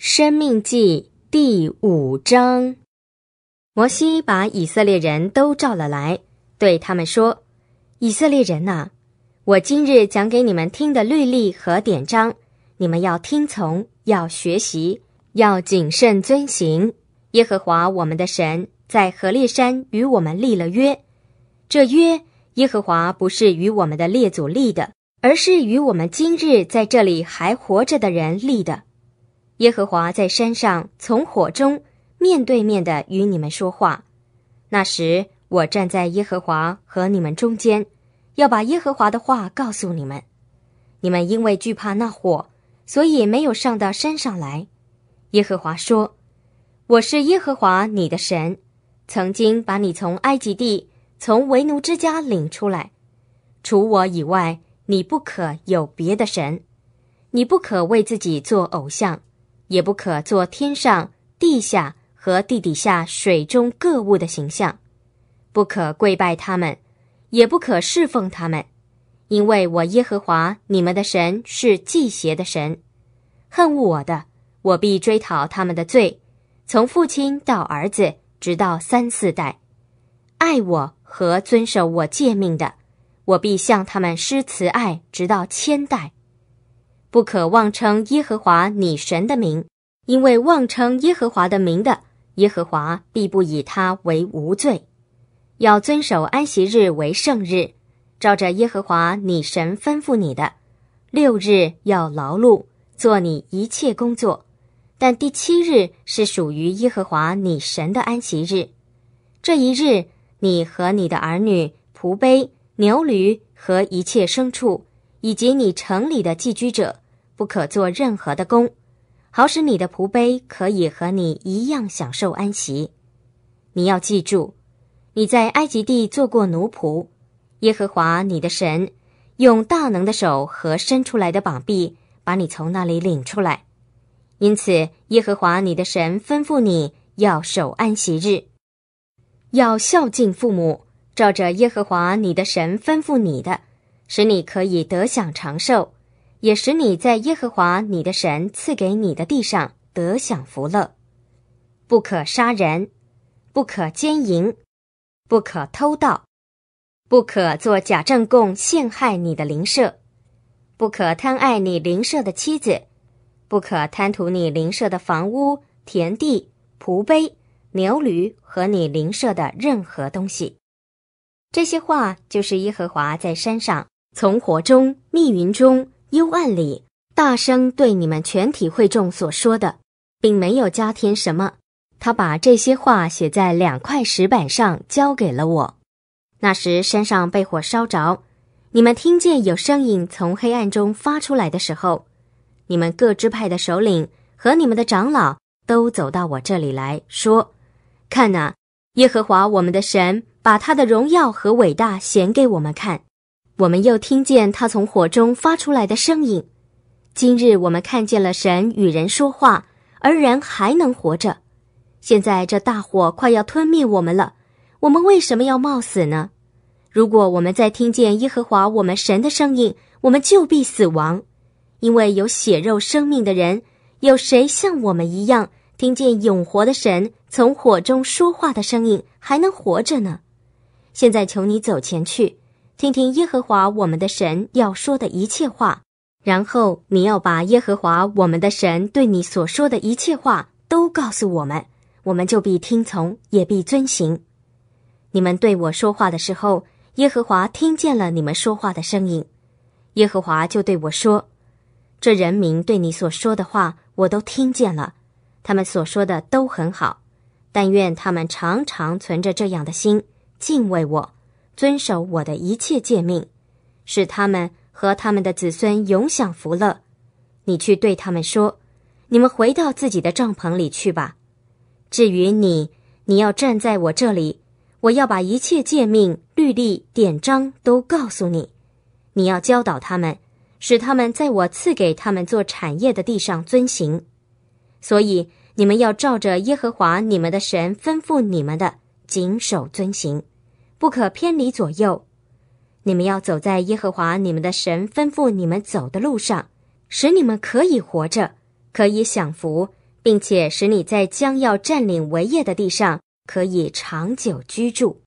《生命记》第五章，摩西把以色列人都召了来，对他们说：“以色列人呐，我今日讲给你们听的律例和典章，你们要听从，要学习，要谨慎遵行。耶和华我们的神在何烈山与我们立了约，这约耶和华不是与我们的列祖立的，而是与我们今日在这里还活着的人立的。”耶和华在山上从火中面对面地与你们说话。那时，我站在耶和华和你们中间，要把耶和华的话告诉你们。你们因为惧怕那火，所以没有上到山上来。耶和华说：“我是耶和华你的神，曾经把你从埃及地、从为奴之家领出来。除我以外，你不可有别的神，你不可为自己做偶像。”也不可做天上、地下和地底下水中各物的形象，不可跪拜他们，也不可侍奉他们，因为我耶和华你们的神是祭邪的神，恨恶我的，我必追讨他们的罪，从父亲到儿子，直到三四代；爱我和遵守我诫命的，我必向他们施慈爱，直到千代；不可妄称耶和华你神的名。因为妄称耶和华的名的，耶和华必不以他为无罪。要遵守安息日为圣日，照着耶和华你神吩咐你的，六日要劳碌做你一切工作，但第七日是属于耶和华你神的安息日。这一日，你和你的儿女、仆婢、牛驴和一切牲畜，以及你城里的寄居者，不可做任何的工。好使你的仆碑可以和你一样享受安息。你要记住，你在埃及地做过奴仆，耶和华你的神用大能的手和伸出来的膀臂把你从那里领出来。因此，耶和华你的神吩咐你要守安息日，要孝敬父母，照着耶和华你的神吩咐你的，使你可以得享长寿。也使你在耶和华你的神赐给你的地上得享福乐，不可杀人，不可奸淫，不可偷盗，不可做假证供陷害你的邻舍，不可贪爱你邻舍的妻子，不可贪图你邻舍的房屋、田地、仆碑、牛驴和你邻舍的任何东西。这些话就是耶和华在山上从火中、密云中。幽暗里，大声对你们全体会众所说的，并没有加添什么。他把这些话写在两块石板上，交给了我。那时山上被火烧着，你们听见有声音从黑暗中发出来的时候，你们各支派的首领和你们的长老都走到我这里来说：“看呐，耶和华我们的神把他的荣耀和伟大显给我们看。”我们又听见他从火中发出来的声音。今日我们看见了神与人说话，而人还能活着。现在这大火快要吞灭我们了，我们为什么要冒死呢？如果我们在听见耶和华我们神的声音，我们就必死亡，因为有血肉生命的人，有谁像我们一样听见永活的神从火中说话的声音还能活着呢？现在求你走前去。听听耶和华我们的神要说的一切话，然后你要把耶和华我们的神对你所说的一切话都告诉我们，我们就必听从，也必遵行。你们对我说话的时候，耶和华听见了你们说话的声音，耶和华就对我说：“这人民对你所说的话我都听见了，他们所说的都很好，但愿他们常常存着这样的心敬畏我。”遵守我的一切诫命，使他们和他们的子孙永享福乐。你去对他们说：“你们回到自己的帐篷里去吧。至于你，你要站在我这里，我要把一切诫命、律例、典章都告诉你。你要教导他们，使他们在我赐给他们做产业的地上遵行。所以，你们要照着耶和华你们的神吩咐你们的，谨守遵行。”不可偏离左右，你们要走在耶和华你们的神吩咐你们走的路上，使你们可以活着，可以享福，并且使你在将要占领为业的地上可以长久居住。